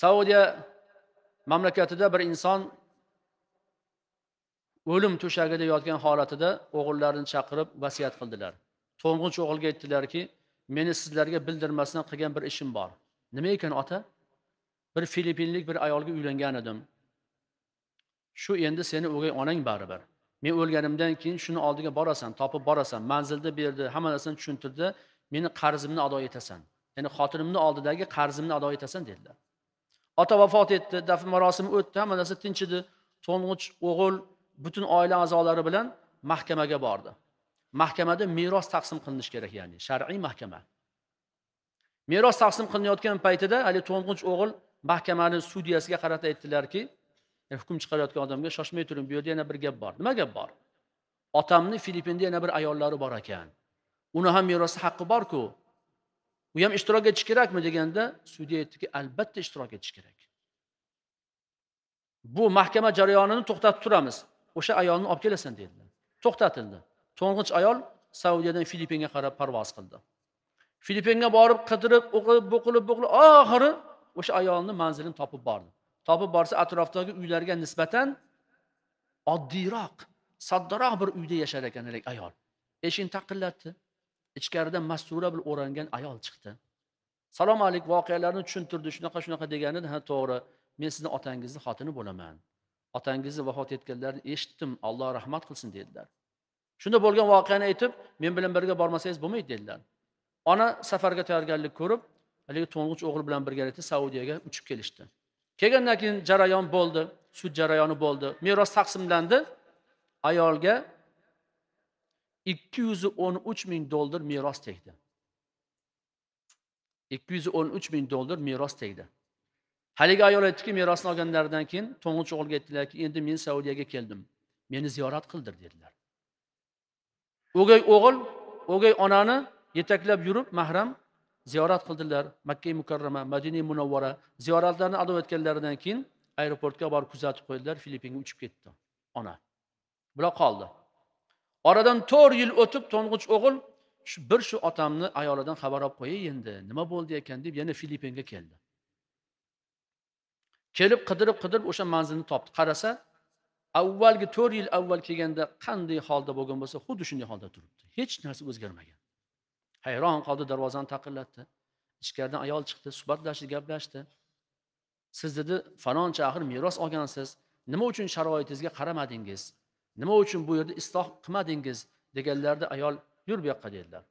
saudiya mamlakatida bir inson o'lim to'shagida yotgan holatida o'g'illarini chaqirib vasiyat qildilar to'ng'ich o'g'ilga aytdilarki meni sizlarga bildirmasdan qilgan bir ishim bor nima ekan ota bir filippinlik bir ayolga uylangan edim shu endi seni o'gay onang baribir men o'lganimdan keyin shuni oldiga borasan topib borasan manzilni berdi hamma narsani tushuntirdi meni qarzimni ado etasan ya'ni xotinimni oldidagi qarzimni ado etasan dedilar ota vafot etdi dafn marosimi o'tdi hamma narsa tinch edi to'ng'ich o'g'il butun oila a'zolari bilan mahkamaga bordi mahkamada meros taqsim qilinishi kerak ya'ni shar'iy mahkama meros taqsim qilinayotgan paytida haligi to'ng'ich o'g'il mahkamani sudyasiga qarata aytdilarki hukm chiqarayotgan odamga shoshmay turing bu yerda yana bir gap bor nima gap bor otamni filippinda yana bir ayollari bor ekan uni ham merosi haqqi borku u ham ishtirok etish kerakmi deganda sudya aytdiki albatta ishtirok etish kerak bu mahkama jarayonini to'xtatib turamiz o'sha ayolni olib kelasan dedilar to'xtatildi to'ng'ich ayol saudiyadan filippinga qarab parvoz qildi filippinga borib qidirib o'qib bu qilib bu qilib oxiri o'sha ayolni manzilini topib bordi topib borsa atrofdagi uylarga nisbatan oddiyroq soddaroq bir uyda yashar ekan ayol eshikni taqillatdi ichkaridan mastura bilan o'rangan ayol chiqdi salom alik voqealarni tushuntirdi shunaqa shunaqa degani ha to'g'ri men sizni otangizni xotini bo'laman otangizni vafot etganlarini eshitdim alloh rahmat qilsin dedilar shunda bo'lgan voqeani aytib men bilan birga bormasangiz bo'lmaydi dedilar ona safarga tayyorgarlik ko'rib haligi to'ng'ich o'g'li bilan birgalikda saudiyaga uchib kelishdi kelgandan keyin jarayon bo'ldi sud jarayoni bo'ldi meros taqsimlandi ayolga ikki yuz o'n uch ming dollar meros tegdi ikki yuz o'n uch ming dollar meros tegdi haligi ayol aytdiki merosni olganlaridan keyin to'ng'ich o'g'ilga aytdilarki endi men saudiyaga keldim meni ziyorat qildir dedilar o'gay o'g'il o'gay onani yetaklab yurib mahram ziyorat qildilar makka mukarrama madina munavvara ziyoratlarni ado etganlaridan keyin aeroportga borib kuzatib qo'ydilar filippinga uchib ketdi ona bular qoldi oradan to'rt yil o'tib to'ng'ich o'g'il shu bir shu otamni ayolidan xabar olib qo'yay endi nima bo'ldi ekan deb yana filippinga keldi kelib qidirib qidirib o'sha manzilni topdi qarasa avvalgi to'rt yil avval kelganda qanday holda bo'lgan bo'lsa xuddi shunday holda turibdi hech narsa o'zgarmagan hayron qoldi darvozani taqillatdi ichkaridan ayol chiqdi suhbatlashdi gaplashdi siz dedi faloncha axir meros olgansiz nima uchun sharoitingizga qaramadingiz nima uchun bu yerda isloh qilmadingiz deganlarida ayol yur bu yoqqa dedilar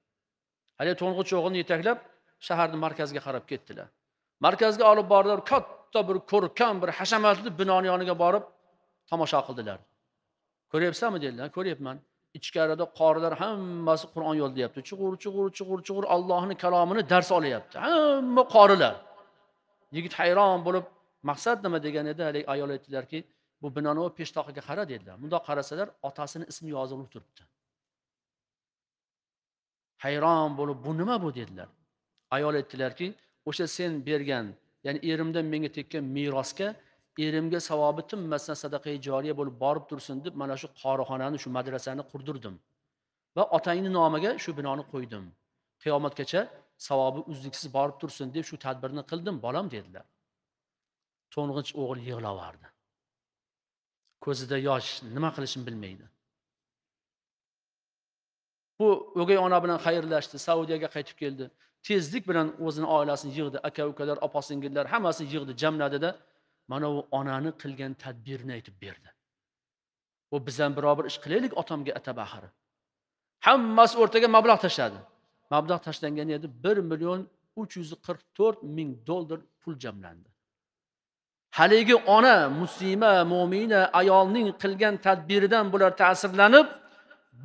haligi to'ng'ich o'g'ilni yetaklab shaharni markaziga qarab ketdilar markazga olib bordilar katta bir ko'rkam bir hashamatli binoni yoniga borib tomosha qildilar ko'ryapsanmi dedilar ko'ryapman ichkarida qorilar hammasi qur'on yodlayapti chug'ur chug'ur chug'ur chug'ur allohni kalomini dars olyapti hamma qorilar yigit hayron bo'lib maqsad nima degan edi haligi ayol aytdilarki bu binoni peshtoqiga qara dedilar mundoq qarasalar otasini ismi yozilib turibdi hayron bo'lib bu nima bu dedilar ayol aytdilarki o'sha sen bergan ya'ni erimdan menga tekkan merosga erimga savobi tinmasdan sadaqa joriya bo'lib borib tursin deb mana shu qorixonani shu madrasani qurdirdim va otangni nomiga shu binoni qo'ydim qiyomatgacha savobi uzluksiz borib tursin deb shu tadbirni qildim bolam dedilar to'ng'ich o'g'il yig'lavordi ko'zida yosh nima qilishini bilmaydi bu o'gay ona bilan xayrlashdi saudiyaga qaytib keldi tezlik bilan o'zini oilasini yig'di aka ukalar opa singillar hammasini yig'di jamladida mana bu onani qilgan tadbirni aytib berdi u biz ham biror bir ish qilaylik otamga atab axir hammasi o'rtaga mablag' tashladi mablag' tashlangan edi bir million uch yuz qirq to'rt ming dollar pul jamlandi haligi ona muslima mo'mina ayolning qilgan tadbiridan bular ta'sirlanib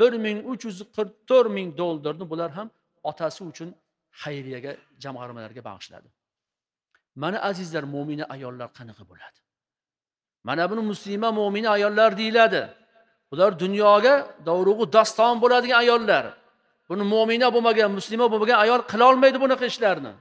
bir ming uch yuz qirq to'rt ming dollarni bular ham otasi uchun xayriyaga jamg'armalarga bag'ishladi mana azizlar mo'mina ayollar qanaqa bo'ladi mana buni muslima mo'mina ayollar deyiladi bular dunyoga dovrug'u doston bo'ladigan ayollar buni mo'mina bo'lmagan muslima bo'lmagan ayol qilolmaydi bunaqa ishlarni